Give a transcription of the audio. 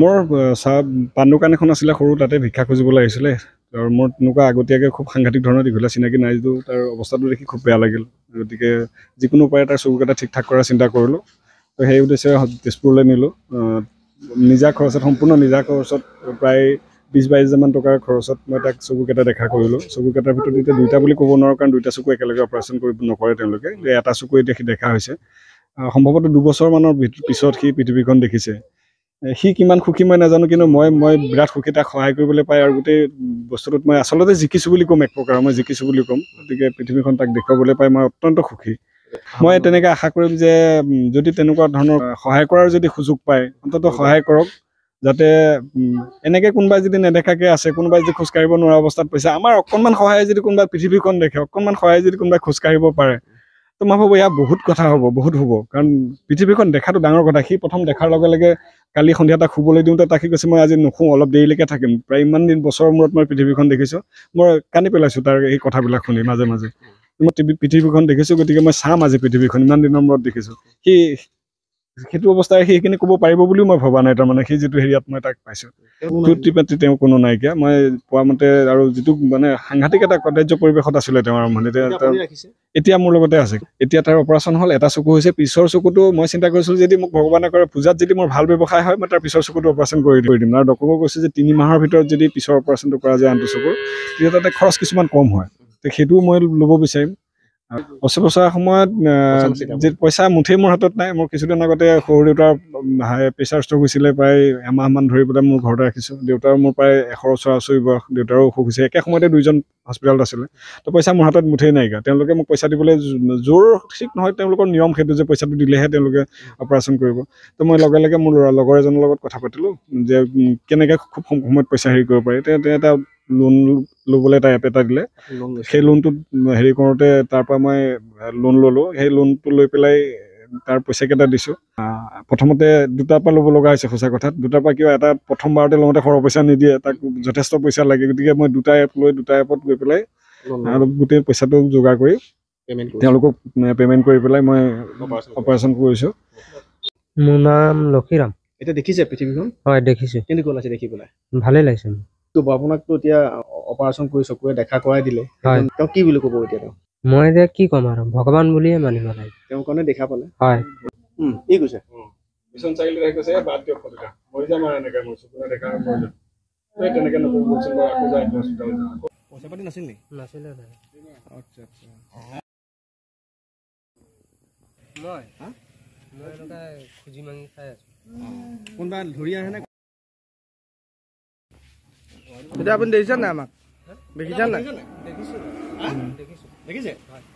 মোৰ চাহ পাণ দোকান এখন আছিলে সৰু তাতে ভিক্ষা খুজিবলৈ আহিছিলে আৰু মোৰ তেনেকুৱা আগতীয়াকৈ খুব সাংঘাতিক ধৰণৰ দীঘলীয়া চিনাকি নাই যদিও তাৰ অৱস্থাটো দেখি খুব বেয়া লাগিল গতিকে যিকোনো উপায়ে তাৰ চকুকেইটা ঠিক ঠাক কৰাৰ চিন্তা কৰিলোঁ তো সেই উদ্দেশ্যে তেজপুৰলৈ নিলোঁ নিজা খৰচত সম্পূৰ্ণ নিজা খৰচত প্ৰায় বিছ বাইছ হাজাৰমান টকাৰ খৰচত মই তাক চকুকেইটা দেখা কৰিলোঁ চকুকেইটাৰ ভিতৰত এতিয়া দুইটা বুলি ক'ব নোৱাৰোঁ কাৰণ দুইটা চকু একেলগে অপাৰেশ্যন কৰিব নকৰে তেওঁলোকে এটা চকুৱে দেখি দেখা হৈছে সম্ভৱতঃ দুবছৰমানৰ পিছত সি পৃথিৱীখন দেখিছে সি কিমান সুখী মই নাজানো কিন্তু মই মই বিৰাট সুখী তাক সহায় কৰিবলৈ পায় আৰু গোটেই বস্তুটোত মই আচলতে জিকিছোঁ বুলি ক'ম এক প্ৰকাৰৰ মই জিকিছোঁ বুলি ক'ম গতিকে পৃথিৱীখন তাক দেখুৱাবলৈ পাই মই অত্যন্ত সুখী মই তেনেকৈ আশা কৰিম যে যদি তেনেকুৱা ধৰণৰ সহায় কৰাৰ যদি সুযোগ পায় অন্তত সহায় কৰক যাতে এনেকৈ কোনোবাই যদি নেদেখাকৈ আছে কোনোবাই যদি খোজকাঢ়িব নোৱাৰা অৱস্থাত পাইছে আমাৰ অকণমান সহায় যদি কোনোবাই পৃথিৱীখন দেখে অকণমান সহায় যদি কোনোবাই খোজকাঢ়িব পাৰে ত' মই ভাবোঁ ইয়াৰ বহুত কথা হ'ব বহুত হ'ব কাৰণ পৃথিৱীখন দেখাটো ডাঙৰ কথা সি প্ৰথম দেখাৰ লগে লগে কালি সন্ধিয়া তাক শুবলৈ দিওঁতে তাক কৈছে মই আজি নুশু অলপ দেৰিলৈকে থাকিম প্ৰায় ইমান দিন বছৰৰ মূৰত মই পৃথিৱীখন দেখিছোঁ মই কান্দি পেলাইছোঁ তাৰ এই কথাবিলাক শুনি মাজে মাজে মই পৃথিৱীখন দেখিছোঁ গতিকে মই চাম আজি পৃথিৱীখন ইমান দিনৰ মূৰত দেখিছোঁ সি সেইটো অৱস্থাই সেইখিনি ক'ব পাৰিব বুলিও মই ভবা নাই তাৰমানে সেই যিটো হেৰিয়াত মই তাক পাইছোঁ তৃপ্তি পাতি তেওঁ কোনো নাইকিয়া মই পোৱা মতে আৰু যিটো মানে সাংঘাতিক এটা কদাৰ্য পৰিৱেশত আছিলে তেওঁ আৰম্ভণি এতিয়া মোৰ লগতে আছে এতিয়া তাৰ অপাৰেচন হ'ল এটা চকু হৈছে পিছৰ চকুটো মই চিন্তা কৰিছিলোঁ যদি মোক ভগৱানে কৰে পূজাত যদি মোৰ ভাল ব্যৱসায় হয় মই তাৰ পিছৰ চকুটো অপাৰেচন কৰি কৰি দিম আৰু ডক্টৰকো কৈছে যে তিনি মাহৰ ভিতৰত যদি পিছৰ অপাৰেচনটো কৰা যায় আনটো চকুৰ তেতিয়া তাতে খৰচ কিছুমান কম হয় সেইটোও মই ল'ব বিচাৰিম অচল চোৱাৰ সময়ত পইচা মুঠেই মোৰ হাতত নাই মোৰ কিছুদিন আগতে সৰু দেউতাৰ হাই প্ৰেচাৰ ষ্ট্ৰক হৈছিলে প্ৰায় এমাহমান ধৰি পেলাই মোৰ ঘৰতে ৰাখিছোঁ দেউতাৰো মোৰ প্ৰায় এশ ওচৰা ওচৰি বয়স দেউতাৰো অসুখ হৈছে একে সময়তে দুইজন হস্পিটেলত আছিলে তো পইচা মোৰ হাতত মুঠেই নাইকিয়া তেওঁলোকে মোক পইচা দিবলৈ জোৰ ঠিক নহয় তেওঁলোকৰ নিয়ম সেইটো যে পইচাটো দিলেহে তেওঁলোকে অপাৰেশ্যন কৰিব তো মই লগে লগে মোৰ লগৰ এজনৰ লগত কথা পাতিলোঁ যে কেনেকৈ খুব সময়ত পইচা হেৰি কৰিব পাৰি তেওঁ এটা লোন ল'বলৈ এটা এপ এটা দিলে সেই লোনটোত হেৰি কৰোঁতে তাৰপৰা মই লোন ল'লোঁ সেই লোনটো লৈ পেলাই তাৰ পইচাকেইটা দিছোঁ প্ৰথমতে দুটাৰ পৰা ল'ব লগা হৈছে সঁচা কথা দুটাৰ পৰা কিয় এটা প্ৰথমবাৰতে লওঁতে সৰহ পইচা নিদিয়ে তাক যথেষ্ট পইচা লাগে গতিকে মই দুটা এপ লৈ দুটা এপত গৈ পেলাই গোটেই পইচাটো যোগাৰ কৰি তেওঁলোকক পে'মেণ্ট কৰি পেলাই মই অপাৰেশ্যন কৰিছোঁ মোৰ নাম লক্ষীৰাম এতিয়া দেখিছে পৃথিৱীখন হয় দেখিছোঁ কেনেকুৱা লাগিছে দেখি পেলাই ভালেই লাগিছে মোৰ তো আপোনাকতো এতিয়া অপাৰেশ্যন কৰি চকুৰে দেখা কৰাই দিলে তেওঁ কি বুলি ক'ব এতিয়া তেওঁ মই এতিয়া কি ক'ম আৰু ভগৱান বুলিয়ে মানিব লাগে তেওঁ কাৰণে দেখা পালে হয় কি কৈছে কোনোবা ধৰি আহে নে এতিয়া আপুনি দেখিছে নাই আমাক দেখিছেনে দেখিছো দেখিছো দেখিছে